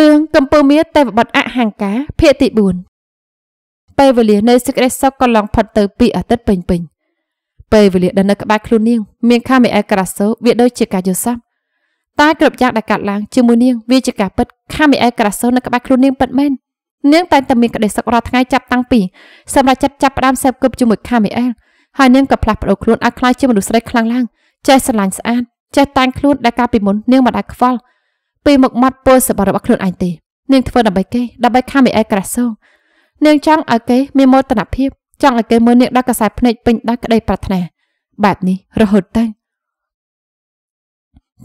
រឿងកម្ពុជាមាទេវបុត្រអហង្ការ ភាគទី4ពេលវេលានៃសេចក្តីសុខក៏ឡងផុតទៅពីអាទិត្យពេញពេញពេលវេលាដែលនៅក្បែរខ្លួននាង មានខាមីអែលក្រាសូវាដូចជាការយល់សប្តិតែគ្រប់យ៉ាងដែលកាត់ឡើងជាមួយនាងវាជាការពិតខាមីអែលក្រាសូនៅក្បែរខ្លួននាងពិតមែននាងតែងតែមានក្តីសុខរាល់ថ្ងៃចាប់តាំងពីសម្រាប់ចិត្តចាប់ផ្ដើមសេពគប់ជាមួយខាមីអែលហើយនាងក៏ផ្លាស់ប្ដូរខ្លួនឲ្យខ្លាយជាមនុស្សស្រីខ្លាំងឡើងចេះស្រឡាញ់ស្អាតចេះតាំងខ្លួនដែលកាលពីមុននាងមិនដែលខ្វល់ពីមុខមាត់ពលសម្បត្តិរបស់ខ្លួនឯងទេនាងធ្វើដើម្បីគេដើម្បីខាមីអេក្រាសូនាងចង់ឲ្យគេមានមោទនភាព ចង់ឲ្យគេមើលនាងដល់កសែតភ្នែកពេញដោយក្តីប្រាថ្នាបែបនេះរហូតទៅ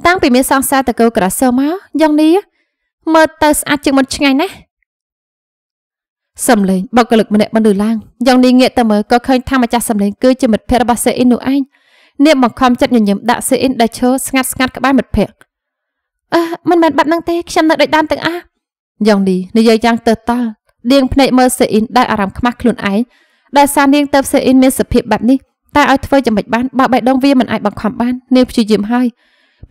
តាំងពីមានសង្សារតកូក្រាសូមកយ៉ាងនេះមើលទៅស្អាតជាងមុនឆ្ងាយណាស់សំលេងបកលឹកម្នាក់មិនឮឡើងយ៉ាងនេះងាកទៅមើលក៏ឃើញថាម្ចាស់សំលេងគឺជាមិត្តភក្តិរបស់សេអ៊ីននោះឯងនាងបង្ខំចិត្តញញឹមដាក់សេអ៊ីនដែលឈរស្ងាត់ស្ងាត់ក្បែរមិត្តភក្តិអឺមិនមែនបាត់នឹងទេខ្ញុំនៅដូចដើមទាំងអស់យ៉ាងនេះនិយាយយ៉ាងទៅតល់នាងភ្នែកមើលសេអ៊ីនដោយអារម្មណ៍ខ្មាស់ខ្លួនឯងដោយសារនាងទៅសេអ៊ីនមានសភាពបែបនេះតែឲ្យធ្វើយ៉ាងម៉េចបានបើបេះដូងវាមិនអាចបង្ខំបាននាងព្យាយាមហើយ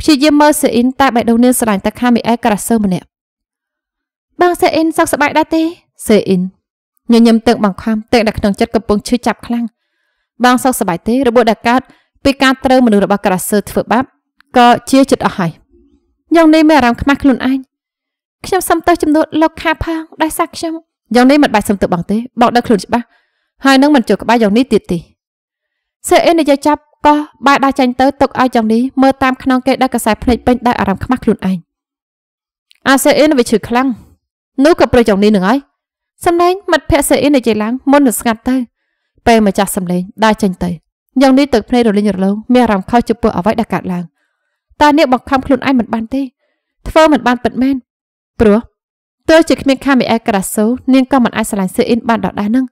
ព្យាយាមមើលសេអ៊ីន តែបេះដូងនាងស្រាញ់តែខាមីអែការ៉ាសឺម្នាក់បងសេអ៊ីនសុខសប្បាយដែរទេសេអ៊ីនញញឹមទឹកបង្ខំទឹកដែលក្នុងចិត្តកំពុងឈឺចាប់ខ្លាំងបងសុខសប្បាយទេរបួសដែលកើតពីការត្រូវមនុស្សរបស់ការ៉ាសឺធ្វើបាបក៏ជាចិត្តអស់ហើយយ៉ាងនេះមានអារម្មណ៍ខ្មាស់ខ្លួនឯងខ្ញុំសុំទោសចំនួនលោកខាផងដែលសាក់ខ្ញុំយ៉ាងនេះមិនបាច់សុំទោសបងទេបងដឹងខ្លួនច្បាស់ហើយនឹងមិនចូលក្បែរយ៉ាងនេះទៀតទេសើអេនិយាយចាប់ក៏បែរដៃចាញ់ទៅទុកឲ្យយ៉ាងនេះមើលតាមខ្នងគេដែលកសែភ្នែកពេញដោយអារម្មណ៍ខ្មាស់ខ្លួនឯងអាសើអេនវាឈឺខ្លាំងនោះក៏ប្រយុយ៉ាងនេះនឹងហើយសម្លេងមិត្តភ័ក្ដិសើអេននិយាយឡើងមុននឹងស្ងាត់ទៅពេលម្ចាស់សម្លេងដើរចេញទៅយ៉ាងនេះទឹកភ្នែករលិញរលោងមានអារម្មណ៍ខុសចំពោះអ្វីដែលកើតឡើងតើអ្នកបង្ខំខ្លួនឯងមិនបានទេធ្វើមិនបានពិតមែនព្រោះទោះជាគ្មានខាមីអេក្រាសូនាងក៏មិនអាចឆ្លាញ់សឺអ៊ីនបានដដែលនឹង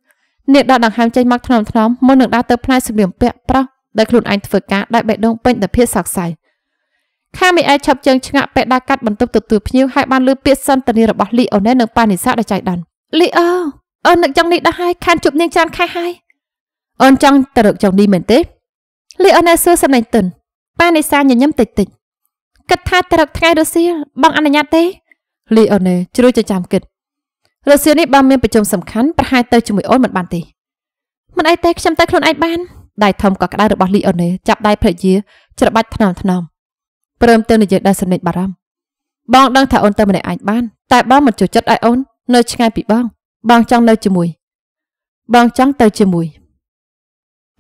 អ្នកដាក់ដង្ហើមចេញមកថ្នមថ្នមមុននឹងដើរទៅផ្នែកសម្លៀកបំពាក់ប្រុសដែលខ្លួនឯងធ្វើការដែលបេះដូងពេញដោយភាពសោកសៅខាមីអេឆាប់ជើងឆ្ងាក់ពេលដើរកាត់បន្ទប់ទទួលភ្ញៀវហើយបានលើពាក្យសន្ទនារបស់លីអូណែនឹងប៉ានីសាដោយចៃដន្យលីអូអូននឹកចង់នេះដែរហើយខានជប់នាងច្រើនខែហើយអូនចង់ទៅរកចង់នេះមែនទេលីអូណែសួរសំឡេងទន់ប៉ានេសាញញឹមតិចតិចគិតថាត្រឹកថ្ងៃរសៀលបងអនុញ្ញាតទេលីអូណេជ្រួយចាំគិតរសៀលនេះបងមានប្រជុំសំខាន់ប្រហែលទៅជាមួយអូនមិនបានទេមិនអីទេខ្ញុំទៅខ្លួនឯងបានដៃធំក៏ក្តៅរបស់លីអូណេចាប់ដៃភរិយាច្របាច់ថ្នមថ្នមព្រមទាំងនិយាយដល់សំណេចបារម្ភបងដឹងថាអូនទៅម្នាក់ឯងបាន តែបងមិនចូលចិត្តឲ្យអូននៅឆ្ងាយពីបងបងចង់នៅជាមួយ បងចង់ទៅជាមួយ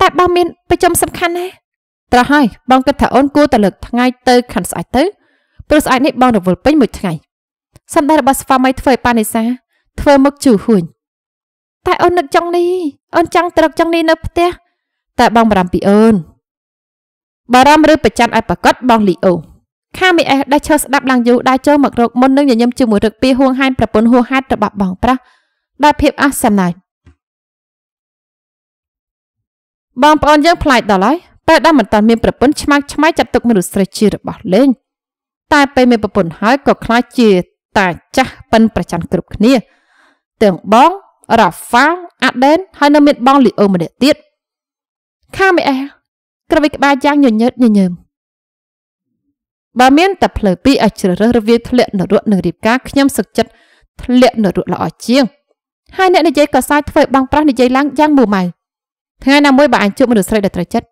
តែបងមានប្រជុំសំខាន់ណាស់ត្រាស់ហើយបងគិតថាអូនគួរតែលើកថ្ងៃទៅខាន់ស្អែកទៅព្រោះស្អែកនេះបងរវល់ពេញមួយថ្ងៃសម្ដីរបស់ស្វាមីធ្វើឲ្យប៉ានិសាធ្វើមុខជូរហួញតែអូននឹកចង់នេះអូនចង់ត្រឹកចង់នេះនៅផ្ទះតែបងបារម្ភពីអូនបារម្ភឬប្រច័ណ្ឌឲ្យប្រកាសបងលីអូខាមីអេសដែលឈើស្ដាប់ឡើងយូរដែលចូលមករកមុននឹងញញឹមជាមួយរឹកពីហួងហាញប្រពន្ធហួហេតរបស់បងប្រាស់ដោយភាពអសនាយបងប្អូនយើងផ្លាច់ដល់ហើយពេលដែលមិនតាន់មានប្រពន្ធឆ្មាំឆ្មៃចាត់ទុកមនុស្សស្រីជារបស់លេងតែពេលមានប្រពន្ធហើយក៏ខ្លាចជាតាចាស់ប៉ិនប្រច័នគ្រប់គ្នាទាំងបងរ៉ាហ្វាអាដេនហើយនៅមានបងលីអូម្នាក់ទៀតខាមីអេក្រវិក្បាលយ៉ាងញញើតញញើមបើមានតែផ្លូវពីរឲ្យជ្រើសរើសរវាងធ្លាក់នរកនិងរៀបការខ្ញុំសឹកចិត្តធ្លាក់នរកល្អជាងហើយអ្នកនិយាយក៏សាយធ្វើបងប្រុសនិយាយឡើងយ៉ាងមួម៉ៅថ្ងៃណាមួយបើអញជួបមនុស្សស្រីដែលត្រូវចិត្ត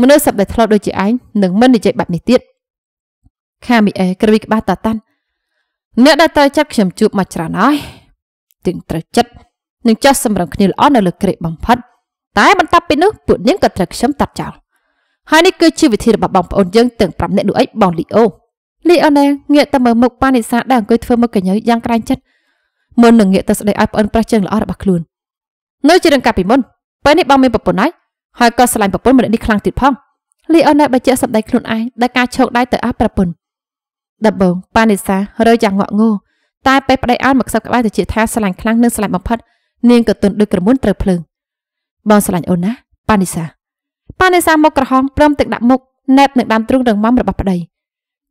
មនុស្សសពដែលធ្លាប់ដូចជាឯងនឹងមិននិយាយបែបនេះទៀតខាមីអេក្រវីក្បាលតាតាន់អ្នកដែលត្រូវចាប់ខ្ញុំជួបមកច្រើនហើយទាំងត្រូវចិត្តនឹងចាស់សម្រងគ្នាល្អនៅលើក្រេកបំផិតតែបន្ទាប់ពីនោះពួកនាងក៏ត្រូវខ្ញុំតាត់ចោលហើយនេះគឺជាវិធីរបស់បងប្អូនយើងទាំង5នាក់ដូចអីបងលីអូលីអូណែងាកទៅមើលមុខប៉ានិសាដែលអង្គុយធ្វើមុខកញ្ញើយ៉ាងក្រែងចិត្តមុននឹងងាកទៅស្ដីឲ្យប្អូនប្រុសជើងល្អរបស់ខ្លួននៅជារឿងកាលពីមុនពេលនេះបងមានប្រពន្ធហើយហើយក៏ស្រឡាញ់ប្រពន្ធម្នាក់នេះខ្លាំងទៀតផងលីអូនណែបញ្ជាក់សម្ដីខ្លួនឯងដែលការឈោកដៃទៅអស់ប្រពន្ធដបងប៉ានិសារើយ៉ាងងក់ងោតែពេលប្តីអោនមកខ្សឹបក្បាលទៅជាថាស្រឡាញ់ខ្លាំងនិងស្រឡាញ់បំផុតនាងក៏ទន់ដូចក្រមួនត្រូវភ្លើងបងស្រឡាញ់អូនណាប៉ានិសាប៉ានិសាមកក្រហមព្រមទឹកដាក់មុខណែបនឹងដើមទ្រូងរងមមរបស់ប្តី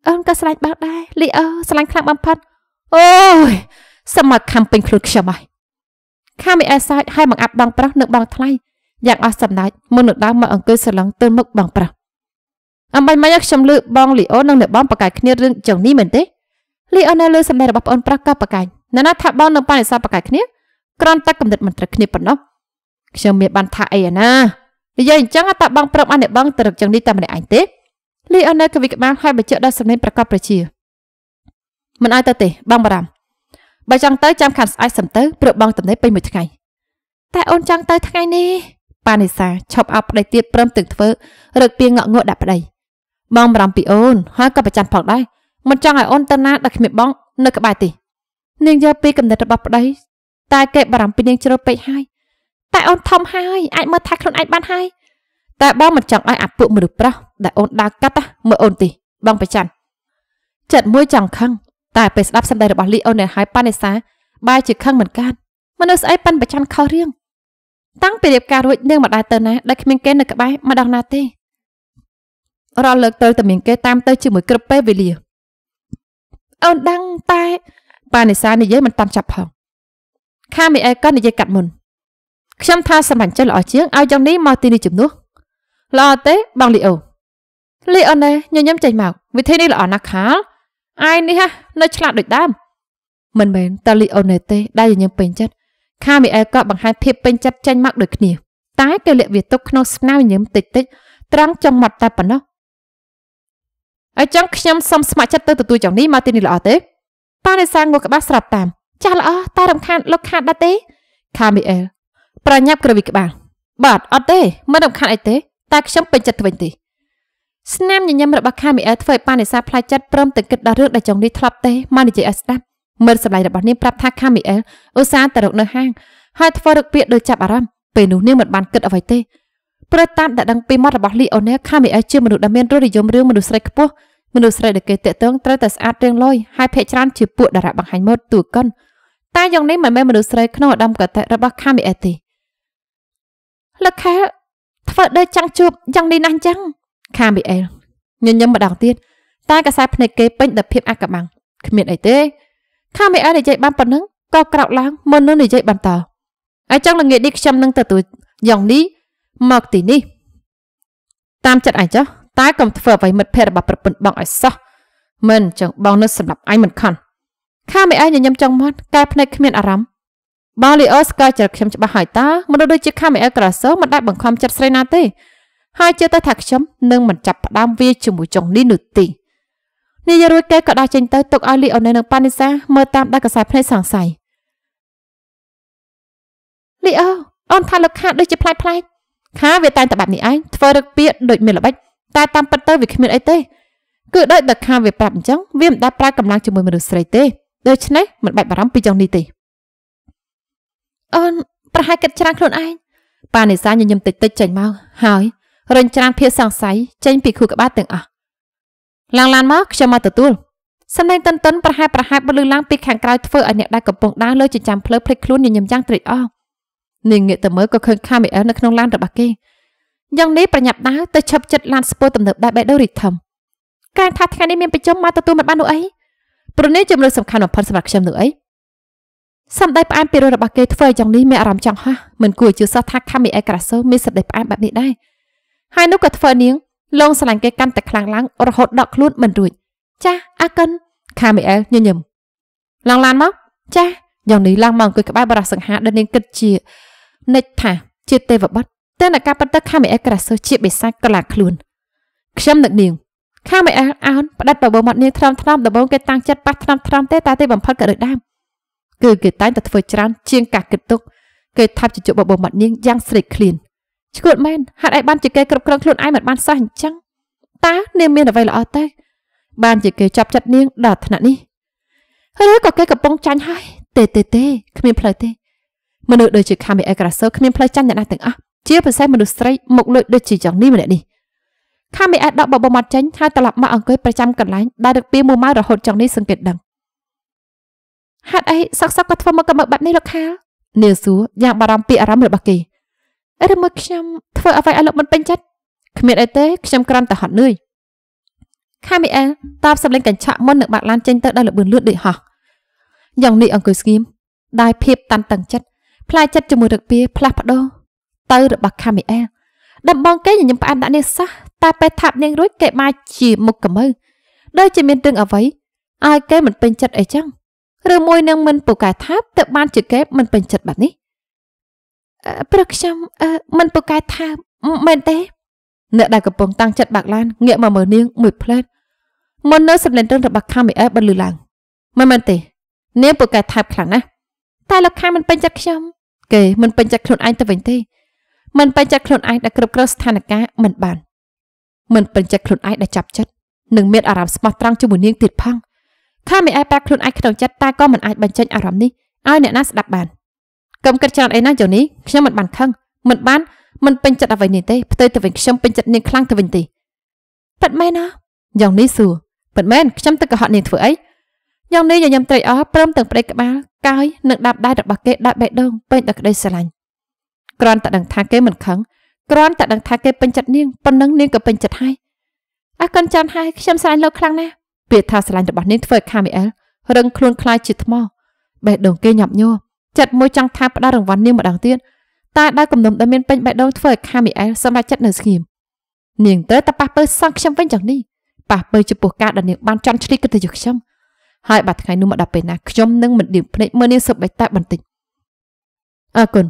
អូនក៏ស្រឡាញ់បងដែរលីអូស្រឡាញ់ខ្លាំងបំផុតអូយសមត្ថខំពេញខ្លួនខ្ញុំហើយខាមីអែសាច់ហើយមកអាប់បងប្រុសនិងបងថ្លៃយ៉ាងអស់សម្ដេចមុននឹងដើរមកអង្គុយស្រឡឹងទល់មុខបងប្រុសអំបញ្មិញខ្ញុំលើបងលីអូននិងអ្នកបងប្រកែកគ្នារឿងចឹងនេះមែនទេលីអូននៅលើសម្ដីរបស់ប្អូនប្រុសក៏ប្រកែកណ៎ណាថាបងនៅបរិស័ទប្រកែកគ្នា ក្រំតែកំណត់មិនត្រូវគ្នាប៉ុណ្ណោះខ្ញុំមានបាន ថាអីណានិយាយអញ្ចឹងតែបងប្រុសអានអ្នកបងទៅរឹកចឹងនេះតែម្នាក់ឯងទេលីអូននៅកវិក្បាលហើយបញ្ជាក់ដល់សម្ដែងប្រកបប្រជាមិនអាយទៅទេ បងបារម្ភបើចង់ទៅចាំខាត់ស្អែកសឹមទៅព្រោះបងតំណេពេញមួយថ្ងៃតែអូនចង់ទៅថ្ងៃនេះប៉ានិសាឈប់អោបប្តីទៀតព្រមទឹកធ្វើរឹកពីងក់ងក់ដាក់ប្តីបងបារម្ភពីអូនហើយក៏ប្រច័ណ្ឌផងដែរមិនចង់ឲ្យអូនទៅណា ដល់គ្មានបងនៅក្បែរទេនាងយល់ពីកំណត់របស់ប្តីតែគេបារម្ភពីនាងជ្រុលពេកហើយតែអូនធំហើយអាចមើលថែខ្លួនឯងបានហើយតែបងមិនចង់ឲ្យអាពួកមនុស្សប្រុសដែលអូនដើរកាត់មើលអូនទេបងប្រច័ណ្ឌចិត្តមួយចង់ខឹងតែពេលស្ដាប់សម្ដីរបស់លីអូននៅហើយប៉ានិសាបែរជាខឹងមិនកើតមនុស្សស្អីប៉ាន់ប្រច័ណ្ឌខុសរៀងតាំងពីរៀបការរួចនាងមិនដែលទៅណាដែលគ្មានគេនៅក្បែរម្ដងណាទេរាល់លើកទៅតែមានគេតាមទៅជាមួយគ្រប់ពេលវេលាអូនដឹងតែប៉ានិសានិយាយមិនតាន់ចាប់ផង ខាមីអែក៏និយាយកាត់មុន ខ្ញុំថាសម្រាប់ចិត្តល្អជាងឲ្យយ៉ាងនេះមកទីនេះជំនួសល្អទេបងលីអូលីអូណែញញឹមចេញមកវិធីនេះល្អណាស់ខាលអាយនេះហ่ะនៅ ឆ្លាតដូចដើមមិនមែនតែលីអូណែទេដែលញញឹមពេញចិត្តខាមីអែលក៏បង្ហាញភាពពេញចិត្តចេញមកដូចគ្នាតែគេលាក់វាទុកក្នុងស្នាមញញឹមតិចតិចត្រង់ចុងមាត់តែប៉ុណ្ណោះអញ្ចឹងខ្ញុំសូមស្ម័គ្រចិត្តទៅទទួលចងនេះមកទីនេះល្អទេប៉ានិសាងងក់ក្បាលស្រាប់តាមចាស់ល្អតែរំខានលោកខាតដែរទេខាមីអែលប្រញាប់ក្រវីក្បាលបាទអត់ទេមិនរំខានអីទេ តែខ្ញុំពេញចិត្តទៅវិញទេស្នាមញញឹមរបស់ខាមីអែលធ្វើឲ្យប៉ានិសាផ្លាយចិត្តព្រមទាំងគិតដល់រឿងដែលចងនេះធ្លាប់ទេមកនិយាយឲ្យស្ដាប់មិត្តសម្លាញ់របស់នាងប្រាប់ថាខាមីអែលឧស្សាហ៍ទៅរកនៅហាងហើយធ្វើរឹកពាកដោយចាប់អារម្មណ៍ពេលនោះនាងមិនបានគិតអ្វីទេព្រោះតាមដែលដឹងពីមាត់របស់លីអូណែលខាមីអែលជាមនុស្សដែលមានរសនិយមរឿងមនុស្សស្រីខ្ពស់មនុស្សស្រីដែលគេតាក់ទងត្រូវតែស្អាតរៀងលយហើយភាគច្រើនជាពួកតារាបង្ហាញម៉ូដទូកុនតែយ៉ាងនេះមិនមែនមនុស្សស្រីក្នុងអាដាមកតេរបស់ខាមីអែលទេលោកខែធ្វើដូចចង់ជួបយ៉ាងនេះណាស់អញ្ចឹងខាមីអែលញញឹមម្ដងទៀតតែកសែភ្នែកគេពេញដោយភាពអាក់កបាំងគ្មានអីទេថាមិនអាយនិយាយបានប៉ុណ្ណឹងក៏ក្រោកឡើងមុននឹងនិយាយបន្តហើយចង់ល្ងាចនេះខ្ញុំនឹងទទួលយ៉ាងនេះមកទីនេះតាមចិត្តអាយចុះតែកុំធ្វើអ្វីមិត្តភ័ក្តិរបស់ប្រពន្ធបងឲ្យសោះមិនចង់បងនៅសម្រាប់អាយមិនខំខាមិនអាយញញឹមចង់មាត់កែភ្នែកគ្មានអារម្មណ៍បងលីអូស្កច្រកខ្ញុំច្បាស់ហើយតាមនុស្សដូចជាខាមិនអាយក្រសោមិនដែលបង្ខំចិត្តស្រីណាទេ ហើយជឿទៅថាខ្ញុំនឹងមិនចាប់ផ្ដើមវាជាមួយចុងនេះនោះទេនាយរួចគេក៏ដើរចេញទៅទុកឲ្យលីអូននៅនឹងប៉ានីសាមើលតាមដាច់កសែភ្នែកសង្ស័យលីអូអូនថាលោកខាដូចជាផ្លែផ្លែខាវាតែងតែបែបនេះឯងធ្វើរឹកពាកដូចមានល្បិចតែតាមពិតទៅវាគ្មានអីទេគឺដោយតែខាវាប្រាប់អញ្ចឹងវាមិនដែលប្រើកម្លាំងជាមួយមនុស្សស្រីទេដូច្នេះមិនបាច់បារម្ភពីចុងនេះទេអូនប្រហែលគិតច្រើនខ្លួនឯងប៉ានីសាញញឹមតិចតិចចេញមកហើយរញច្រានភាពសង្ស័យចេញពីខួរក្បាលទាំងអស់ឡើងឡានមកខ្ញុំមកទទួលសម្លេងតិនតិនប្រហែប្រហែបលឺឡើងពីខាងក្រៅធ្វើឲ្យអ្នកដែលកំពុងដើរលើចិញ្ចាំផ្លូវភ្លេចខ្លួនញញឹមយ៉ាងត្រេកអរនាងងាកទៅមើលក៏ឃើញខាមីអែលនៅក្នុងឡានរបស់គេយ៉ាងនេះប្រញាប់ដើរទៅឈប់ចិត្តឡានស្ពូទំនើបដែរបេដូរីធំកាលថាថ្ងៃនេះមានប្រជុំមកទទួលមិនបាននោះអីព្រោះនេះជំរឿនសំខាន់បំផុតសម្រាប់ខ្ញុំនោះអីសម្ដីផ្អែមពីរោះរបស់គេធ្វើយ៉ាងនេះមានអារម្មណ៍ចង់ហោះមិនគួរជឿសោះថាខាមីអែលក្រាសូមានសម្ដីផ្អែមបែបនេះដែរហើយនោះក៏ធ្វើនាងលងស្រឡាញ់គេកាន់តែខ្លាំងឡើងរហូតដកខ្លួនមិនរួចចាស់អាកិនខាមីអែលញញឹមឡើងឡានមកចាស់យ៉ាងនេះឡើងមកអង្គុយក្បែរបរិសង្ហាដែលនាងគិតជានិចថាជា ទេវបុត្រតែនៅការបន្តខាមីអែលក្រាសើជាបិសាចកលាខ្លួន ខ្ញុំនឹកនាងខាមីអែលអោនផ្ដិតបបោមាត់នាងថ្នមថ្នមដបងគេតាំងចិត្តប៉ះថ្នមថ្នមទេតែទីបំផុតក៏ដូចដើមគឺគេតែងតែធ្វើច្រើន ជាងការគិតទុកគេថាប់ជជុកបបោមាត់នាងយ៉ាងស្រេកឃ្លានឈួតមែនហាត់ឯងបានជាគេគ្រប់គ្រងខ្លួនឯងមិនបានសោះអញ្ចឹងតើនាងមានអ្វីល្អទេបានជាគេចាប់ចិត្តនាងដល់ថ្នាក់នេះឬក៏គេកំពុងចាញ់ហើយ ទេទេទេគ្មានផ្លូវទេមនុស្សដូចជាខាមីអេក្រាសូគ្មានផ្លូវចាញ់អ្នកណាទាំងអស់ជាពិសេសមនុស្សស្រីមកលួចដូចជាយ៉ាងនេះម្នាក់នេះខាមីអេដកបបមាត់ចេញហើយត្រឡប់មកអង្គុយប្រចាំកន្លែងដែលដឹកពីមួយម៉ៅរហូតចង់នេះសង្កេតដឹងហាត់អីសក់សក់ក៏ធ្វើមកកំមើបាត់នេះលោកខាលនាងសួរយ៉ាងបារម្ភពីអារម្មណ៍របស់គេឬមកខ្ញុំធ្វើអ្វីឲ្យលោកមិនពេញចិត្តគ្មានអីទេខ្ញុំគ្រាន់តែហត់នឿយខាមីអែលតបសម្លេងកញ្ឆក់មុននឹងបាក់ឡានចេញទៅដល់លបឿនលឿនដូចហោះយ៉ាងនេះអង្គុយស្ងៀមដោយភាពតាន់តឹងចិត្តផ្លាយចិត្តជាមួយរឹកពីផ្លាស់ប្ដូរទៅរបស់ខាមីអែលដំបងគេញញឹមផ្អាប់ដាក់នាងសោះតែពេលថាប់នាងរួចគេមកជាមុខកមើដូចជាមានរឿងអ្វីឲ្យគេមិនពេញចិត្តអីចឹងឬមួយនឹងមិនពូកែថាទៅបានជាគេមិនពេញចិត្តបែបនេះព្រោះខ្ញុំមិនពូកែថាមែនទេអ្នកដែលកំពុងតាំងចិត្តបាក់ឡានងាកមកមើលនាងមួយផ្លែតមុននៅសម្លេងរឹងរបស់ខាមីអែបន្លឺឡើង មិនមែនទេនាងពូកែថាបខ្លាំងណាស់តែលោកខាមិនពេញចិត្តខ្ញុំគេមិនពេញចិត្តខ្លួនឯងទៅវិញទេមិនពេញចិត្តខ្លួនឯងដែលគ្រប់គ្រងស្ថានភាពមិនបាន មិនពេញចិត្តខ្លួនឯងដែលចាប់ចិត្តនិងមានអារម្មណ៍ស្មោះត្រង់ជាមួយនាងទៀតផងខាមីអែប៉ាខ្លួនឯងក្នុងចិត្តតែក៏មិនអាចបញ្ចេញអារម្មណ៍នេះឲ្យអ្នកណាស្ដាប់បានកុំគិតច្រើនអីណាយោនីខ្ញុំមិនបានខឹងមិនបានមិនពេញចិត្តអ្វីនេះទេផ្ទុយទៅវិញខ្ញុំពេញចិត្តនាងខ្លាំងទៅវិញទេប៉ិតមែនណាយ៉ាងនេះសួរប៉ិតមែនខ្ញុំទៅកុហកនាងធ្វើអីយ៉ាងនេះញញឹមត្រេកអរព្រមទាំងប្តេកក្បាលកាយនិងដាប់ដៃរបស់គេដាច់បេះដូងពេញដោយក្តីស្រឡាញ់គ្រាន់តែដឹងថា គេមិនខឹងគ្រាន់តែដឹងថាគេពេញចិត្តនាងប៉ុណ្ណឹងនាងក៏ពេញចិត្តហើយអើកូនចាន់ហើយខ្ញុំស្រឡាញ់លោកខ្លាំងណាស់ពាក្យថាស្រឡាញ់របស់នាងធ្វើឲ្យខាមីអែលរឹងខ្លួនខ្លាចជាថ្មបេះដូងគេញាប់ញ័រចិត្តមួយចង់ថាផ្ដល់រង្វាន់នាងម្ដងទៀតតែដៅគំនុំដែលមានពេញបេះដូងធ្វើឲ្យខាមីអែលសម្រេចចិត្តនៅស្ងៀមនាងទៅតែប៉ះពើសងខ្ញុំវិញចឹងនេះប៉ះពើចំពោះការដែលនាងបានចន់ឈ្លីកិត្តិយសខ្ញុំហើយបាត់ថ្ងៃនោះមកដល់ពេលណាខ្ញុំនឹងមិនដៀមភ្នែកមើលនាងសឹកបែកតែបន្តិចអរគុណ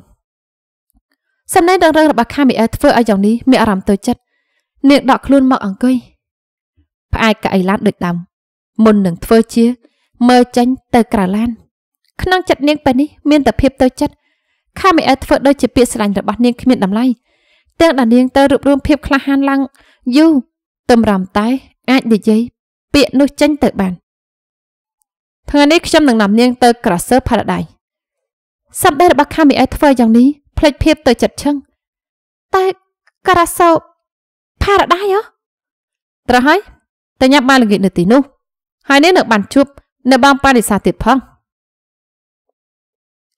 សំណេរដងរឿងរបស់ខាមីអែលធ្វើឲ្យយ៉ាងនេះមានអារម្មណ៍ទៅចិត្តនាងដកខ្លួនមកអង្គុយផ្អែកកៅអីឡានដូចដើមមុននឹងធ្វើជា មើលចេញទៅក្រៅឡានក្នុងចិត្តនាងពេលនេះមានតែភាពទៅចិត្តខាមីអែធ្វើដូចជាពាក្យស្រឡាញ់របស់នាងគ្មានតម្លៃទាំងដែលនាងទៅរួបរวมភាពក្លាហានឡើងយូរតម្រាំតែអាចនិយាយពាក្យនោះចេញទៅបានថ្ងៃនេះខ្ញុំនឹងនាំនាងទៅ Crosser Paradise សម្ដីរបស់ខាមីអែធ្វើយ៉ាងនេះភ្លេចភាពទៅចិត្តឈឹងតែ Crosser Paradise ហ៎ត្រូវហើយតែញ៉ាំបានល្ងាចនៅទីនោះហើយនាងនៅបានជួបនៅបងប៉ារិសាទៀតផង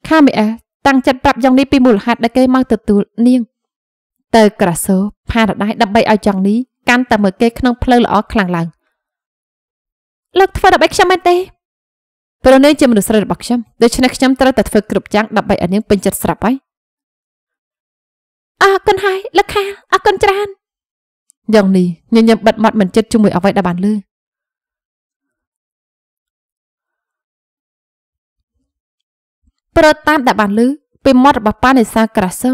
ខាមីអេសតាំងចិត្តប្រាប់យ៉ាងនេះពីមូលហេតុដែលគេមកទទួលនាងទៅក្រាសូផារ៉ាដៃដើម្បីឲ្យយ៉ាងនេះកាន់តែមើលគេក្នុងផ្លូវល្អខ្លាំងឡើងលើកធ្វើដើម្បីខ្ញុំមែនទេព្រោះនាងជាមនុស្សស្រីរបស់ខ្ញុំដូច្នេះខ្ញុំត្រូវតែធ្វើគ្រប់យ៉ាងដើម្បីឲ្យនាងពេញចិត្តស្រាប់ហើយអរគុណហើយលោកខាអរគុណច្រើនយ៉ាងនេះញញឹមបិទមាត់មិនចិត្តជាមួយអ្វីដែលបានលើប្រតាមដែលបានលឺពីមាត់របស់ប៉ានេសាក្រាសូ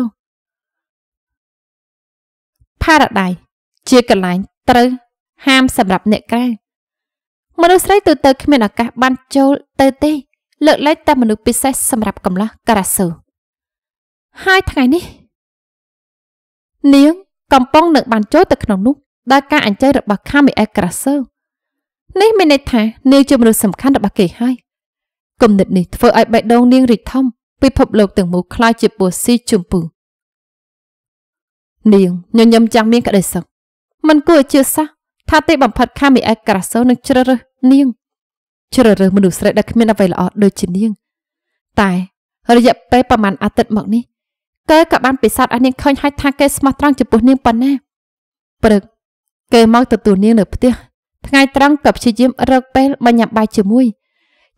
ផារ៉ាដៃជាកន្លែងត្រូវហាមសម្រាប់អ្នកក្រៅមនុស្សស្រីទូទៅគ្មានឱកាសបានចូលទៅទេលើកលែងតែមនុស្សពិសេសសម្រាប់កំឡោះការ៉ាសូហើយថ្ងៃនេះ នាងកំពុងនឹងបានចូលទៅក្នុងនោះដោយការអញ្ជើញរបស់ខាមីអេក្រាសូនេះមានន័យថានាងជាមនុស្សសំខាន់របស់គេហើយគំនិតនេះធ្វើឲ្យបេះដូងនាងរីកធំពិភពលោកទាំងមូលคล้ายជាពស់ស៊ីជំពូនាងញញឹមចាំងមានក្តីសឹកមិនគួរជាសះថាទេបំផិតខាមីអេក្រាសូនឹងជ្រើសរើសនាងជ្រើសរើសមនុស្សស្រីដែលគ្មានអ្វីល្អដូចជានាង តែរយៈពេលប្រហែលអាទិត្យមកនេះកែក៏បានពិសោធន៍ឲ្យនាងឃើញហើយថាគេស្មោះត្រង់ចំពោះនាងប៉ុណ្ណាព្រឹកគេមកទទួលនាងនៅផ្ទះថ្ងៃត្រង់ក៏ព្យាយាមរកពេលមកញ៉ាំបាយជាមួយ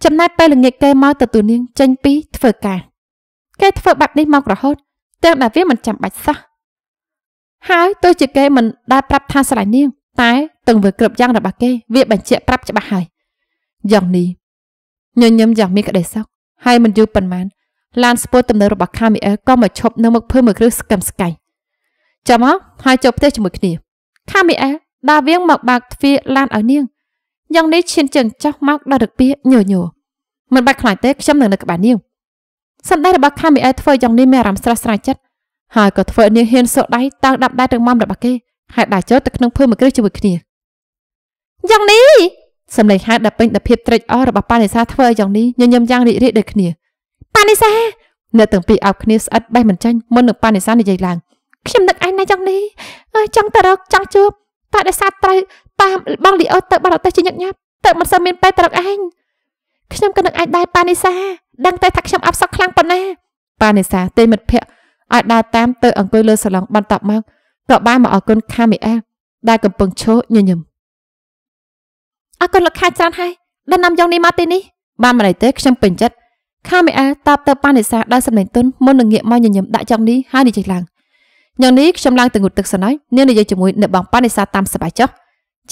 ចំណែកពេលល្ងាចគេមកទទួលនាងចេញពីធ្វើការ គេធ្វើបែបនេះមករហូតទាំងដែលវាមិនចាំបាច់សោះហើយទោះជាគេមិនដែលប្រាប់ថាស្រឡាញ់នាងតែទង្វើគ្រប់យ៉ាងរបស់គេវាបញ្ជាក់ប្រាប់ច្បាស់ហើយយ៉ាងនេះញញឹមយ៉ាងមានក្តីសុខហើយមិនយូរប៉ុន្មានឡានស្ពួតទំនើបរបស់ខាមីអែលក៏មកឈប់នៅមុខភើមួយគ្រឹះស្កឹមស្កៃចាំមកហើយចូលផ្ទះជាមួយគ្នាខាមីអែលដើរវៀងមកបើកទ្វារឡានឲ្យនាងយ៉ាងនេះឈានជើងចោះមកដល់រកពីញញមិនបាច់ខ្លាចទេខ្ញុំនៅនៅក្បែរនាងសន្តានរបស់ខាមីអែធ្វើយ៉ាងនេះមានអារម្មណ៍ស្រស់ស្រាយចិត្តហើយក៏ធ្វើនាងហ៊ានសូកដៃតើដាប់ដៃរឹងមាំរបស់គេហើយដាក់ចូលទៅក្នុងភើមួយគ្រឹះជាមួយគ្នាយ៉ាងនេះសម្លេងហៅដល់ពេញទៅភាពត្រេកអររបស់ប៉ានិសាធ្វើយ៉ាងនេះញញឹមយ៉ាងរីករាយដូចគ្នាប៉ានិសាអ្នកទាំងពីរអោបគ្នាស្អិតបេះមិនចាញ់មុននឹងប៉ានិសានិយាយឡើងខ្ញុំនឹកឯងណាយ៉ាងនេះអើចង់ទៅរកចង់ជួបតែដោយសារត្រូវប៉ាបងលីអូទៅបាត់អត់ទេជាញឹកញាប់ទៅមិនសូវមានពេលត្រឹកឯងខ្ញុំក៏នឹងអាចដែរប៉ានីសាដឹងតែថាខ្ញុំអាប់សក់ខ្លាំងប៉ុណ្ណាប៉ានីសាទេមិត្តភ័ក្តិឲ្យដើរតាម ទៅអង្គុយលើសាឡុងបន្តមកក៏បានមកអរគុណខាមីអែលដែលកំពុងឈរញញឹមអរគុណលោកខាច្រើនហើយដែលនាំយកនេះមកទីនេះបានមិនអីទេខ្ញុំពេញចិត្តខាមីអែលតាបទៅប៉ានីសាដោយសម្លេងទន់មុននឹងងាកមកញញឹមដាក់ចង់នេះហើយនិយាយឡើងញ៉ងនេះខ្ញុំឡើងទៅងូតទឹកសិនហើយនាងនិយាយជាមួយអ្នកបងប៉ានីសាតាមសប្បាយចុះ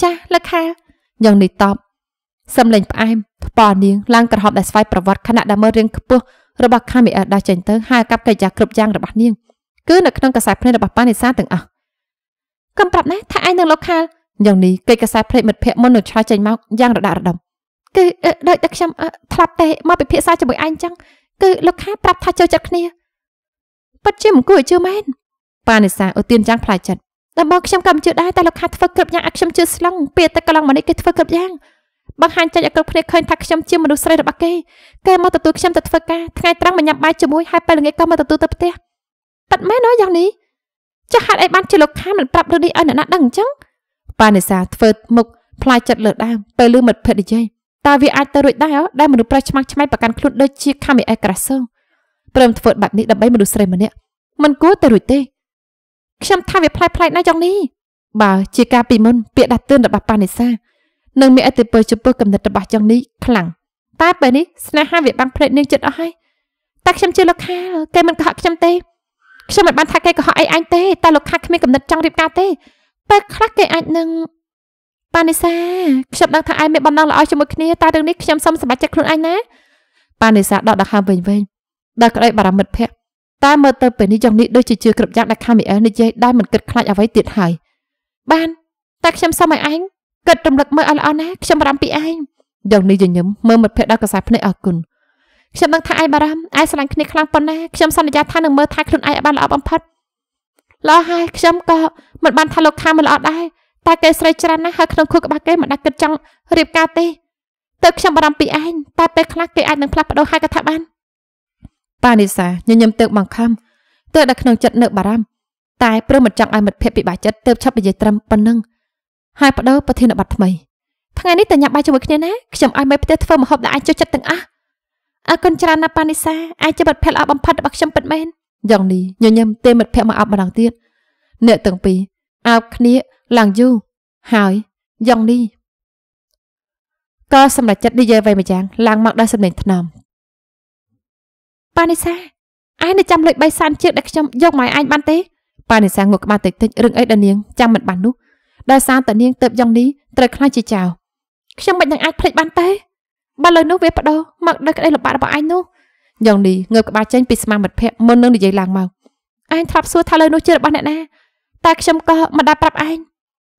ចាស់លោកខាយ៉ាងនេះតបសំលេងផ្អែមថ្ប៉នាងឡើងក្រហមដែលស្វ័យប្រវត្តិខណៈដែលមើលរៀងខ្ពស់របស់ខាមីអែលដាស់ចេញទៅហើយកាប់កិច្ចការគ្រប់យ៉ាងរបស់នាង គឺនៅក្នុងកសែភ្នែករបស់ប៉ានិសាទាំងអស់កំប្រាប់ណាថាឯងនឹងលោកខាលយ៉ាងនេះកិច្ចកសែភ្នែកមិត្តភ័ក្ដិមុននឹងឆ្លើយចេញមកយ៉ាងរដាក់រដុំគឺដោយតែខ្ញុំធ្លាប់តែមកពិភាក្សាជាមួយឯងចឹងគឺលោកខាប្រាប់ថាចូលចិត្តគ្នាពិតជាមិនគួរឲ្យជឿមែនប៉ានិសាឧទានយ៉ាងផ្លាយចិត្តតែមកខ្ញុំក៏មិនជឿដែរតែលោកខាធ្វើគ្រប់យ៉ាងឲ្យខ្ញុំជឿស្លឹងពីតែកន្លងមកនេះគេធ្វើគ្រប់យ៉ាងបង្ហាញចេញឲ្យគ្រប់គ្នាឃើញថាខ្ញុំជាមនុស្សស្រីរបស់គេគេមកទទួលខ្ញុំទៅធ្វើការថ្ងៃត្រង់មកញ៉ាំបាយជាមួយហើយពេលល្ងាចក៏មកទទួលទៅផ្ទះប៉ិតមែនអើយ៉ាងនេះចាស់ហេតុអីបានជាលោកខាមិនប្រាប់រឿងនេះឲ្យអ្នកណាដឹងអញ្ចឹងប៉ានិសាធ្វើមុខផ្លាយចិត្តលើដើមពេលលឺមិត្តភក្តិនិយាយតើវាអាចទៅរួចដែរដែលមនុស្សប្រុសឆ្មាំងឆ្មៃប្រកាន់ខ្លួនដូចជាខាមីអេក្រាសូព្រមធ្វើបែបនេះដើម្បីមនុស្សស្រីម្នាក់មិនគួរទៅរួចទេខ្ញុំថាវាប្លែកប្លែកណាស់ចុងនេះបើជាការពីមុនពាក្យដាស់តឿនរបស់ប៉ានិសានឹងមានអតិពលចំពោះកំណត់របស់ចុងនេះខ្លាំងតែពេលនេះស្នេហាវាបាំងភ្នែកនាងចិត្តអស់ហើយតែខ្ញុំជឿលោកខាគេមិនកុហកខ្ញុំទេខ្ញុំមិនបានថាគេកុហកអីអញទេតែលោកខាគ្មានកំណត់ចង់រៀបការទេពេលខ្លះគេអាចនឹងប៉ានិសាខ្ញុំដឹងថាឯងមានបំណងល្អជាមួយគ្នាតែរឿងនេះខ្ញុំសូមសម្រេចចិត្តខ្លួនឯងណាប៉ានិសាដកដង្ហើមវិញវិញដល់ក្តីបារម្ភមិត្តភក្តិតែមើលទៅពេលនេះយ៉ាងនេះដូចជាជឿគ្រប់យ៉ាងដែលខាមីអែលនិយាយដែលមិនគិតខ្លាចអ្វីទៀតហើយបានតែខ្ញុំសុំឲ្យឯងគិតរំលឹកមើលឲ្យល្អណាខ្ញុំបារម្ភពីឯងយ៉ាងនេះញញឹមមើលមិត្តភក្តិដល់កសែភ្នែកអរគុណខ្ញុំនឹងថាឯងបារម្ភឯងស្រឡាញ់គ្នាខ្លាំងប៉ុណ្ណាខ្ញុំសន្យា ថានឹងមើលថែខ្លួនឯងឲ្យបានល្អបំផុតល្អហើយខ្ញុំក៏មិនបានថាលោកខាមិនល្អដែរតែគេស្រីច្រើនណាស់ហើយក្នុងខួរក្បាលគេមិនដាច់គិតចង់រៀបការទេទៅខ្ញុំបារម្ភពីឯងតែពេលខ្លះគេអាចនឹងផ្លាស់ប្ដូរហើយក៏ថាបានប៉ានិសាញញឹមទើបបង្ខំទើបដល់ក្នុងចិត្តនៅបារម្ភតែព្រមមិនចង់ឲ្យមិត្តភ័ក្តិពិបាកចិត្តទើបឆាប់និយាយត្រឹមប៉ុណ្ណឹងហើយបដូរប្រធានបတ်ថ្មីថ្ងៃនេះតើញ៉ាំបាយជាមួយគ្នាណាខ្ញុំឲ្យមេផ្ទះធ្វើម្ហូបដែលអាចចូលចិត្តទាំងអស់អរគុណច្រើនណាប៉ានិសាអាចជាមិត្តភ័ក្តិល្អបំផុតរបស់ខ្ញុំពិតមែនយ៉ាងនេះញញឹមទេមិត្តភ័ក្តិមកអាប់ម្ដងទៀតអ្នកទាំងពីរអោបគ្នាឡើងយូរហើយយ៉ាងនេះក៏សម្រេចចិត្តនិយាយໄວម្យ៉ាងឡើងមកដល់សំឡេងថ្នមប៉ានិសាឯងនៅចាំលុយ3សែនជាតិដែលខ្ញុំយកមកឲ្យឯងបានទេប៉ានិសាងក់ក្បាលតិចតិចរឿងអីដល់នាងចាំមិនបាននោះដោយសារតានាងទៅយ៉ាងនេះត្រូវខ្លាចជាចៅខ្ញុំមិននឹងអាចភ្លេចបានទេបើលើនោះវាបដោមកដល់ក្តីលំបាករបស់ឯងនោះយ៉ាងនេះងើបក្បាលចេញពីស្មាមិត្តភ័ក្ដិមុននឹងនិយាយឡើងមកឯងធ្លាប់សួរថាលើនោះជារបស់អ្នកណាតែខ្ញុំក៏មិនដាល់ប្រាប់ឯង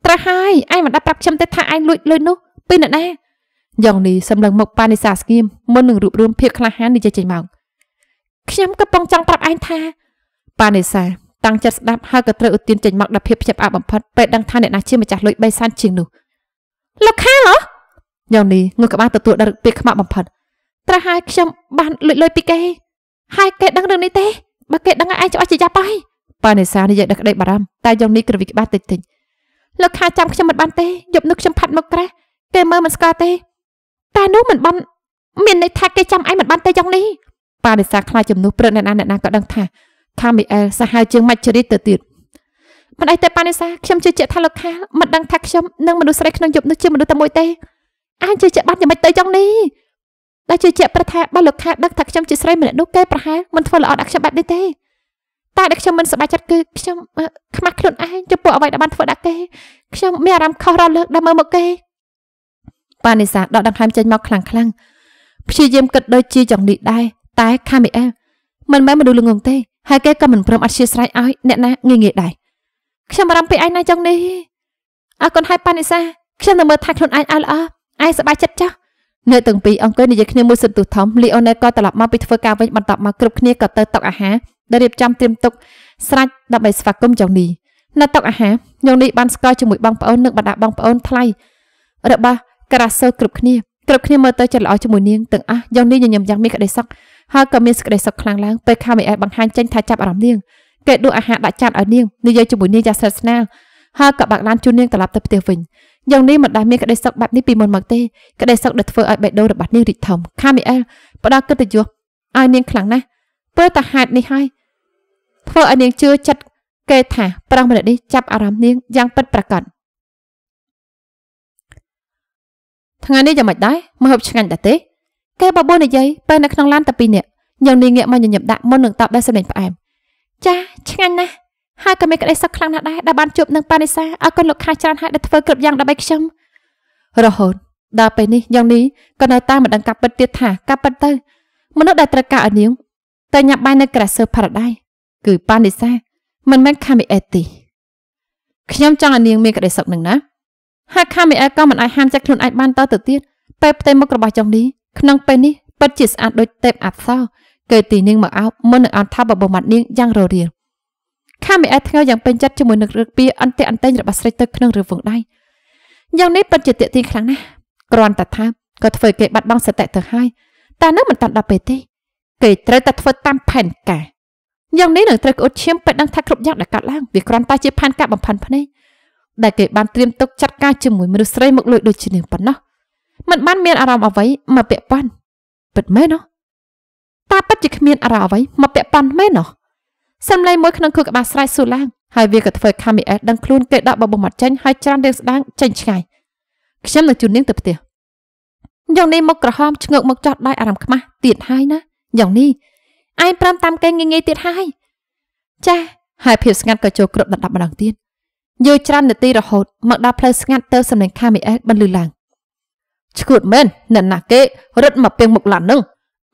ត្រូវហើយឯងមិនដាល់ប្រាប់ខ្ញុំទេ ថាឯងលួចលុយនោះពីអ្នកណាយ៉ាងនេះសម្លឹងមុខប៉ានិសាស្គៀមមុននឹងរួបរមភាពក្លាហាននិយាយចេញមកខ្ញុំកំពុងចង់ប្រាប់ឯងថាប៉ានេសាតាំងចិត្តស្ដាប់ហើយក៏ត្រូវឧទានចេញមកដល់ភាពភ្ញាក់ផ្អើលបំផុតពេលដឹងថាអ្នកណាជាម្ចាស់លុយ3សែនជាងនោះលោកខាលញោមនេះងើក្បាលទទួលដល់ពាក្យខ្មាក់បំផុតត្រាស់ហើយខ្ញុំបានលួចលុយពីគេហើយគេដឹងរឿងនេះទេបើគេដឹងឯងច្បាស់ជាយ៉ាប់ហើយប៉ានេសានិយាយដល់ក្តីបារម្ភតែយ៉ាងនេះគ្រវិក្បាលតិចតិចលោកខាចាំខ្ញុំមិនបានទេយប់នោះខ្ញុំផាត់មកក្រាស់គេមើលមិនស្គាល់ទេ តែនោះមិនបានមានន័យថាគេចាំឯងមិនបានទេយ៉ាងនេះប៉ារិសាខ្លាចជំនួសព្រឹកអ្នកណាអ្នកណាក៏ដឹងថាថាមីអែលសាហាវជាងមច្ចរីទៅទៀតមិនអីទេប៉ានិសាខ្ញុំជឿជាក់ថាលោកខាមិនដឹងថាខ្ញុំនិងមនុស្សស្រីក្នុងយប់នោះជាមនុស្សតែមួយទេអញជឿជាក់បានយ៉ាងម៉េចទៅចុងនេះដែលជឿជាក់ប្រថាបើលោកខាដឹងថាខ្ញុំជាស្រីម្នាក់នោះគេប្រហែលមិនធ្វើល្អដាក់ខ្ញុំបែបនេះទេតែដែលខ្ញុំមិនសប្បាយចិត្តគឺខ្ញុំខ្មាស់ខ្លួនឯងចំពោះអ្វីដែលបានធ្វើដាក់គេខ្ញុំមានអារម្មណ៍ខុសរលើកដែលមើលមកគេប៉ានិសាដកដង្ហើមចេញមកខ្លាំងខ្លាំងព្យាយាមគិតដូចជាចង់នេះដែរតែខាមីអែលមិនមែនមនុស្សល្ងងទេហើយគេក៏មិនព្រមអធិស្ឋានឲ្យអ្នកណាងាយងាយដែរខ្ញុំបារម្ភពីឯងណាចឹងនេះអរគុណហើយប៉ានិសាខ្ញុំនឹងមើលថែខ្លួនឯងឲ្យល្អឯងសប្បាយចិត្តចាស់នៅទាំងពីរអង្គនិយាយគ្នាមួយសន្ទុះធំលីអូណែក៏ត្រឡប់មកពីធ្វើការវិញបន្ទាប់មកគ្រប់គ្នាក៏ទៅតុអាហារដែលរៀបចំត្រៀមទុកស្រាច់ដើម្បីស្វាគមន៍ចុងនេះនៅតុអាហារញងនេះបានស្គាល់ជាមួយបងប្អូននិងបណ្ដាបងប្អូនថ្លៃរបស់ការ៉ាសូគ្រប់គ្នាគ្រប់គ្នាមើលទៅចិត្តល្អជាមួយនាងទាំងអស់យ៉ាងនេះញញឹមយ៉ាងមានក្តីសុខហើយក៏មានសេចក្តីសុខខ្លាំងឡើងពេលខាមីអែលបង្ហាញចេញថាចាប់អារម្មណ៍នាងគេដួសអាហារដាក់ចានឲ្យនាងនិយាយជាមួយនាងយ៉ាងស្និទ្ធស្នាលហើយក៏បាក់ឡានជូននាងត្រឡប់ទៅផ្ទះវិញយ៉ាងនេះមិនដែលមានក្តីសុខបែបនេះពីមុនមកទេក្តីសុខដែលធ្វើឲ្យបេះដូងរបស់នាងរីកធំខាមីអែលផ្ដល់កិត្តិយសឲ្យនាងខ្លាំងណាស់ពេលតាហេតុនេះហើយធ្វើឲ្យនាងជឿចិត្តគេថាប្រុសម្នាក់នេះចាប់អារម្មណ៍នាងយ៉ាងពិតប្រាកដថ្ងៃនេះយ៉ាងម៉េចដែរមហូបឆ្ងាញ់ដែរទេគេបបួលនិយាយពេលនៅក្នុងឡានតែពីរនាក់ញងនាងងាកមកញញឹមដាក់មុននឹងតបដោយសម្លេងផ្អែមចាឆ្ងាញ់ណាស់ហើយក៏មានក្តីសុខខ្លាំងណាស់ដែរដែលបានជួបនឹងប៉ានីសាអរគុណលោកខាច្រើនហើយដែលធ្វើគ្រប់យ៉ាងដើម្បីខ្ញុំរហូតដល់ពេលនេះយ៉ាងនេះក៏នៅតែមិនដឹងការពិតទៀតថាការពិតទៅមនុស្សដែលត្រូវការឲ្យនាងតែញ៉ាំបាយនៅ Crasher Paradise គឺប៉ានីសាមិនមែនខាមីអេទីខ្ញុំចង់ឲ្យនាងមានក្តីសុខនឹងណាហើយខាមីអេក៏មិនអាចហាមចិត្តខ្លួនឯងបានតទៅទៀតពេលផ្ទៃមុខរបស់ចុងនេះក្នុងពេលនេះពិតជាស្អាតដូចទេពអប្សរគេទីនាងមកអោបមុននឹងអន់ថាបបោមាត់នាងយ៉ាងររៀលខាមីអែថ្ងើយ៉ាងពេញចិត្តជាមួយនឹងរឹកពីអន្តៈអន្តេញរបស់ស្រីទៅក្នុងរឿងវងដៃយ៉ាងនេះពិតជាទាក់ទាញខ្លាំងណាស់គ្រាន់តែថាក៏ធ្វើគេបាត់បង់សតិទៅហើយតែនៅមិនតាន់ដល់ពេលទេ គេត្រូវតែធ្វើតាមផែនការយ៉ាងនេះនឹងត្រូវក្អួតឈាមពេចដឹងថាគ្រប់យ៉ាងដែលកើតឡើងវាគ្រាន់តែជាផែនការបំផាន់ភ្នែកដែលគេបានត្រៀមទុកចាត់ការជាមួយមនុស្សស្រីមកលួចដូចជានាងប៉ុណ្ណោះមិនបានមានអារម្មណ៍អ្វីមកពាក់ព័ន្ធពិតមែនណោះតាពិតជាគ្មានអារម្មណ៍អ្វីមកពាក់ព័ន្ធមែនណោះសំឡេងមួយក្នុងខួរក្បាលស្រែកសួរឡើងហើយវាក៏ធ្វើខាមីអេសដឹងខ្លួនគេដាក់បបោះមាត់ចេញហើយច្រានរឿងស្ដាងចេញឆ្ងាយខ្ញុំនឹងជូននាងទៅផ្ទះយ៉ាងនេះមុខក្រហមឈ្ងើកមកចោះដៃអារម្មណ៍ខ្មាស់ទៀតហើយណាយ៉ាងនេះឯងប្រាំតាមគេងាយងាយទៀតហើយចាស់ហើយភាពស្ងាត់ក៏ចូលគ្របដណ្ដប់ម្ដងទៀតយូរច្រើននាទីរហូតមកដល់ផ្លូវស្ងាត់ទៅសំឡេងខាមីអេសបន្លឺឡើងឈួតមែនអ្នកណាគេរត់មកពេញមុខឡាននឹង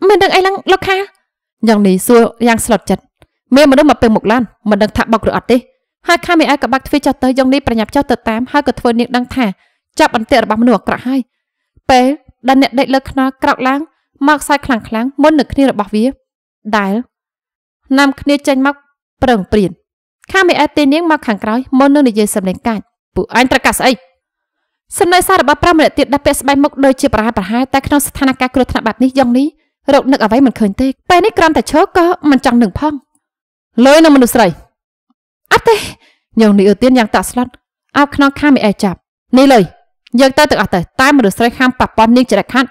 មិនដឹងអីឡើងលោកខាយ៉ាងនេះសួរយ៉ាងស្លុតចិត្តមានមនុស្សមកពេញមុខឡានមិនដឹងថាបុកឬអត់ទេហើយខាមីអាយក៏បាក់ទ្វារចោះទៅយ៉ាងនេះប្រញាប់ចោះទៅតាមហើយក៏ធ្វើនាងដឹងថាចាប់អន្ទាក់របស់មនុស្សអាក្រក់ហើយពេលដែលអ្នកដេកលើខ្នងក្រោកឡើងមកខ្សែខ្លាំងខ្លាំងមុននឹងគ្នារបស់វាដែលនាំគ្នាចេញមកប្រឹងព្រៀនខាមីអែទេនាងមកខាងក្រោយមុននឹងនិយាយសម្លេងកាច់ពួកអញត្រូវការស្អីសំណើសាររបស់ប្រាំម្នាក់ទៀតដែលពាក់ស្បែកមុខដូចជាប្រហែលប្រហែលតែក្នុងស្ថានភាពគ្រោះថ្នាក់បែបនេះយ៉ងនេះរកនឹកអ្វីមិនឃើញទេពេលនេះក្រំតែឈរក៏មិនចង់នឹងផងលុយនឹងមនុស្សស្រីអត់ទេញោមនេះឧទានយ៉ាងតាក់ស្លុតអោបខ្នងខាមីអែចាប់នេះលុយយើងទៅទាំងអស់ទៅតែមនុស្សស្រីខាំប៉ះប៉ននាងចរិតខាត់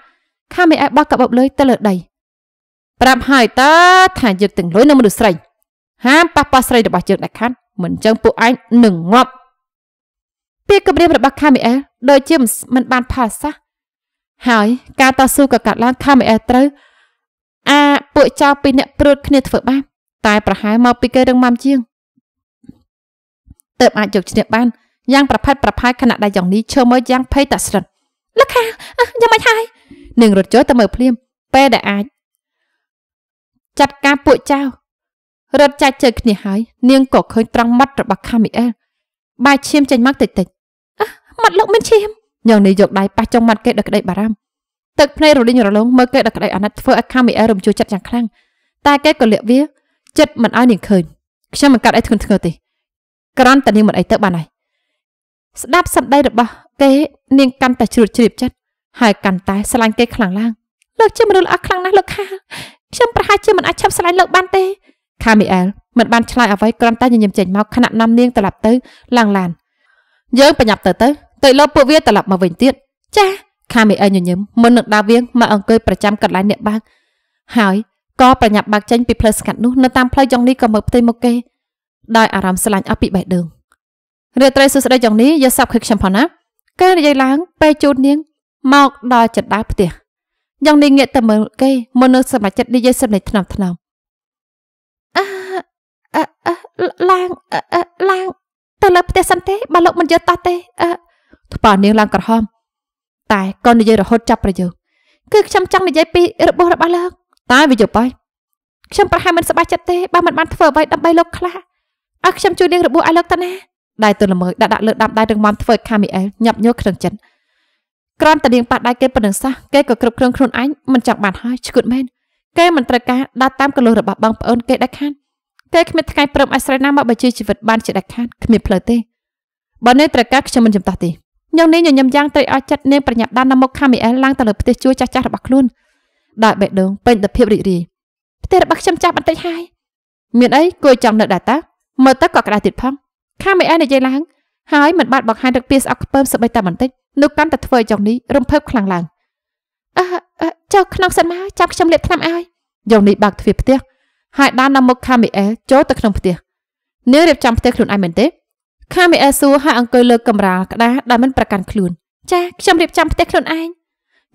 ខាមីអែបោះកបបលុយទៅលើដីប្រាប់ហើយតើថាយើងទាំងលុយនឹងមនុស្សស្រីហាមប៉ះប៉ះស្រីរបស់យើងដាច់ខាត់មិនចឹងពួកឯងនឹងងាប់ពាក្យគម្រាមរបស់ខាមីអែលដូចជាមិនបានផលសោះហើយ ការតស៊ូក៏កាត់ឡើងខាមីអែលត្រូវអាពួកចៅពីរអ្នកព្រួតគ្នាធ្វើបាបតែប្រហែលមកពីគេរឹងមាំជាងទៅអាចយកឈ្នះបានយ៉ាងប្រផិតប្រផាយខណៈដែលយ៉ាងនេះឈើមើលយ៉ាងភ័យតាស្រិតលោកខាយ៉ាងម៉េចហើយនឹងរត់ចូលទៅមើលភ្លាមពេលដែលអាចចាត់ការពួកចៅរត់ចាច់ជើគ្នាហើយនាងក៏ឃើញត្រង់មាត់របស់ខាមីអែលបាយឈាមចេញមកតិចតិចអះមាត់លោកមានឈាមញងនេះយកដៃប៉ះចុងមាត់គេដោយក្តីបារម្ភទឹកភ្នែករលីងរលងមើលគេដោយក្តីអាណិតធ្វើឲ្យខាមីអែរំជួលចិត្តយ៉ាងខ្លាំងតែគេក៏លាក់វាចិត្តមិនឲ្យនាងឃើញខ្ញុំមិនកាត់អីធ្ងន់ធ្ងរទេក្រាន់តែនាងមិនអីទៅបានហើយស្ដាប់សម្ដីរបស់គេនាងកាន់តែជ្រួតជ្រាបចិត្តហើយកាន់តែស្រឡាញ់គេខ្លាំងឡើងលោកជាមនុស្សល្អខ្លាំងណាស់លោកខាខ្ញុំប្រហែលជាមិនអាចឈប់ស្រឡាញ់លោកបានទេខាមីអែលមិនបានឆ្លើយអ្វីគ្រាន់តែញញឹមចេញមកខណៈនាំនាងត្រឡប់ទៅឡើងឡានយើងប្រញាប់ទៅ ទៅទៅលោពួកវាត្រឡប់មកវិញទៀតចាខាមីអីញញឹមមុននឹងដើរវៀងមកអង្គុយប្រចាំកន្លែងអ្នកបើកហើយក៏ប្រញាប់បើកចេញពីផ្លូវស្ងាត់នោះ នៅតាមផ្លូវយ៉ាងនេះក៏មើលផ្ទៃមុខគេដោយអារម្មណ៍ស្លាញ់អស់ពីបេះដូងរាត្រីសួស្តីយ៉ាងនេះយកសាប់ឃើញខ្ញុំផងណាការនិយាយឡើងពេលជូននាងមកដល់ចិត្តដើរផ្ទះយ៉ាងនេះងាកទៅមើលគេមុននឹងសម្រេចចិត្តនិយាយសំលេងថ្នមថ្នមឡើងឡើងទៅលើផ្ទះសិនទេបើលោកមិនយកតោះទេថ្ប៉នាងឡើងក្រហមតែក៏និយាយរហូតចាប់ប្រយោគគឺខ្ញុំចង់និយាយពីរបបរបស់លោកតែវាយល់បាយខ្ញុំប្រហែលមិនសប្បាយចិត្តទេបើមិនបានធ្វើអ្វីដើម្បីលោកខ្លះឲ្យខ្ញុំជួយនាងរបួសឲ្យលោកតាណាដៃទៅល្មើយដាក់ដាក់លើដាំដៃរឹងមាំធ្វើខាមីអែលញាប់ញយក្នុងចិត្តក្រាន់តានាងប៉ះដៃគេប៉ុណ្ណឹងសោះគេក៏គ្រប់គ្រងខ្លួនអញមិនចង់បានហើយឈ្គួតមែនគេមិនត្រូវការដើរតាមកលុះរបស់បងប្អូនគេដាច់ខាតតែគ្មានថ្ងៃព្រមអាស្រ័យណាមកបញ្ជាជីវិតបានជាដាច់ខាតគ្មានផ្លូវទេបើនៅត្រូវការខ្ញុំមិនចំតោះទេញោមនេះញញឹមយ៉ាងត្រេកអរចិត្តនាងប្រញាប់ដានមកខាមីអែលឡើងទៅលើផ្ទះជួចាស់ចាស់របស់ខ្លួនដោយបេះដូងពេញទៅភាពរីករាយផ្ទះរបស់ខ្ញុំចាស់បន្តិចហើយ មានអីគួរចង់នៅដែរតាមើលទៅក៏ក្តៅទៀតផងខាមីអែលនិយាយឡើងហើយមិនបាត់បង្ហាញទឹកពីស្អប់ខ្ពើមសម្បីតែបន្តិចនោះកាន់តែធ្វើឲ្យចុងនេះរំភើបខ្លាំងឡើងអឺចុះក្នុងសិនមកចាប់ខ្ញុំលាបថ្នាំឲ្យយកនេះបើកទ្វារផ្ទះហើយដើរនាំមុខខាមីអែលចូលទៅក្នុងផ្ទះនាងរៀបចំផ្ទះខ្លួនឯងមែនទេខាមីអែលសួរហើយអង្គុយលើកម្រាលក្តារដែលមិនប្រកាន់ខ្លួនចាខ្ញុំរៀបចំផ្ទះខ្លួនឯង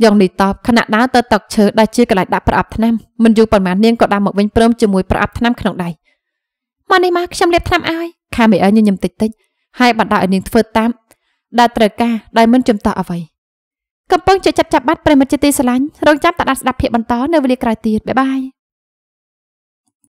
យ៉ងនេះតបខណៈដើរទៅតុកឈើដែលជាកន្លែងដាក់ប្រអប់ថ្នាំមិនយូរប៉ុន្មាននាងក៏ដើរមកវិញព្រមជាមួយប្រអប់ថ្នាំក្នុងដៃមកនេះមកខ្ញុំលាបថ្នាំឲ្យខាមីអែលញញឹមតិចតិចហើយបណ្ដោយឲ្យនាងធ្វើតាមដែលត្រូវការដែលមិនចំតោះអ្វីកំពុងជាចាប់ចាប់បាត់ប្រិមត្តជាទីស្រឡាញ់រងចាំតាដាស្ដាប់ភាកបន្តនៅវេលាក្រោយទៀតបាយបាយ